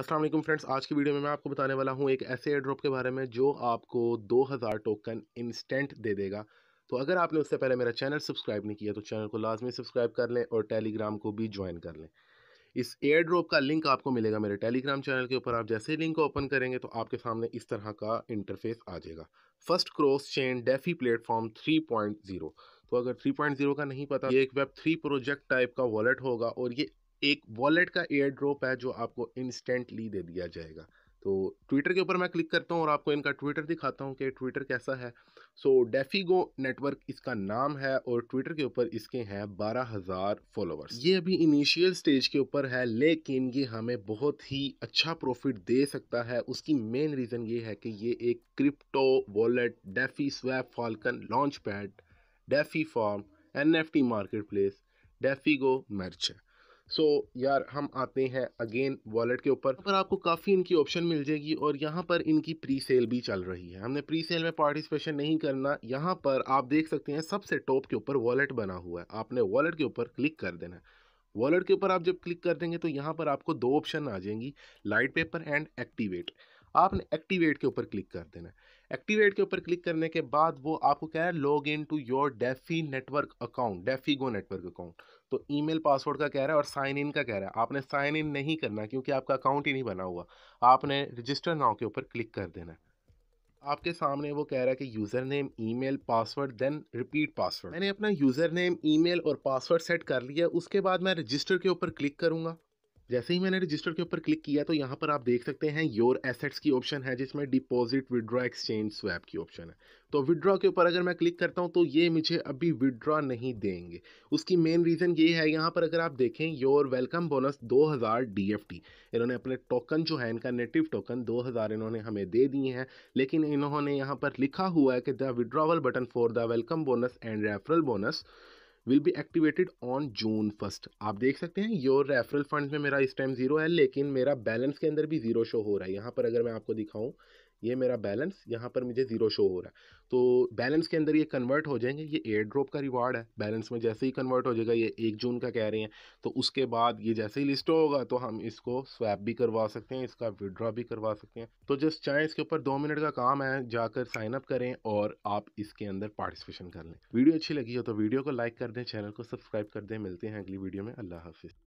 Aslam friends आज की video में मैं आपको बताने वाला हूँ एक ऐसे एयर ड्रॉप के बारे में जो आपको 2000 टोकन इंस्टेंट दे देगा तो अगर आपने उससे पहले मेरा चैनल सब्सक्राइब नहीं किया तो चैनल को लाजमी सब्सक्राइब कर लें और टेलीग्राम को भी ज्वाइन कर लें इस एयर ड्रॉप का लिंक आपको मिलेगा मेरे टेलीग्राम चैनल के ऊपर आप जैसे ही लिंक को ओपन करेंगे तो आपके सामने इस तरह का इंटरफेस आ जाएगा first cross chain DeFi platform 3.0 तो अगर 3.0 का नहीं पता ये एक वेब थ्री प्रोजेक्ट टाइप का वॉलेट होगा और ये एक वॉलेट का एयर ड्रॉप है जो आपको इंस्टेंटली दे दिया जाएगा तो ट्विटर के ऊपर मैं क्लिक करता हूँ और आपको इनका ट्विटर दिखाता हूँ कि ट्विटर कैसा है सो so, डेफीगो नेटवर्क इसका नाम है और ट्विटर के ऊपर इसके हैं बारह हज़ार फॉलोअर्स ये अभी इनिशियल स्टेज के ऊपर है लेकिन ये हमें बहुत ही अच्छा प्रॉफिट दे सकता है उसकी मेन रीज़न ये है कि ये एक crypto wallet DeFi swap falcon launch pad DeFi form and market place DeFiGo merch है सो so, यार हम आते हैं अगेन वॉलेट के ऊपर पर आपको काफ़ी इनकी ऑप्शन मिल जाएगी और यहाँ पर इनकी प्री सेल भी चल रही है हमने प्री सेल में पार्टिसिपेशन नहीं करना यहाँ पर आप देख सकते हैं सबसे टॉप के ऊपर वॉलेट बना हुआ है आपने वॉलेट के ऊपर क्लिक कर देना है वॉलेट के ऊपर आप जब क्लिक कर देंगे तो यहाँ पर आपको दो ऑप्शन आ जाएंगी लाइट पेपर एंड एक्टिवेट आपने एक्टिवेट के ऊपर क्लिक कर देना एक्टिवेट के ऊपर क्लिक करने के बाद वो आपको कह रहा है log in to your DeFi network account DeFi go network account तो ईमेल पासवर्ड का कह रहा है और साइन इन का कह रहा है आपने साइन इन नहीं करना क्योंकि आपका अकाउंट ही नहीं बना हुआ आपने रजिस्टर नाव के ऊपर क्लिक कर देना है आपके सामने वो कह रहा है कि user name email password then repeat password मैंने अपना यूज़र नेम ईमेल और पासवर्ड सेट कर लिया उसके बाद मैं रजिस्टर के ऊपर क्लिक करूँगा जैसे ही मैंने रजिस्टर के ऊपर क्लिक किया तो यहाँ पर आप देख सकते हैं योर एसेट्स की ऑप्शन है जिसमें डिपॉजिट विड्रॉ एक्सचेंज स्वैप की ऑप्शन है तो विड्रॉ के ऊपर अगर मैं क्लिक करता हूँ तो ये मुझे अभी विड्रॉ नहीं देंगे उसकी मेन रीज़न ये है यहाँ पर अगर आप देखें योर वेलकम बोनस 2000 हज़ार इन्होंने अपने टोकन जो है इनका नेटिव टोकन दो इन्होंने हमें दे दिए हैं लेकिन इन्होंने यहाँ पर लिखा हुआ है कि the withdrawal button for the welcome bonus and referral bonus will be activated on June first आप देख सकते हैं योर रेफरल फंड में मेरा इस टाइम जीरो है लेकिन मेरा बैलेंस के अंदर भी जीरो शो हो रहा है यहाँ पर अगर मैं आपको दिखाऊँ ये मेरा बैलेंस यहाँ पर मुझे ज़ीरो शो हो रहा है तो बैलेंस के अंदर ये कन्वर्ट हो जाएंगे ये एयर ड्रॉप का रिवार्ड है बैलेंस में जैसे ही कन्वर्ट हो जाएगा ये एक जून का कह रहे हैं तो उसके बाद ये जैसे ही लिस्ट होगा तो हम इसको स्वैप भी करवा सकते हैं इसका विड्रॉ भी करवा सकते हैं तो जस्ट चाहें इसके ऊपर दो मिनट का काम है जाकर साइन अप करें और आप इसके अंदर पार्टिसिपेशन कर लें वीडियो अच्छी लगी हो तो वीडियो को लाइक कर दें चैनल को सब्सक्राइब कर दें मिलते हैं अगली वीडियो में अल्लाह हाफिज़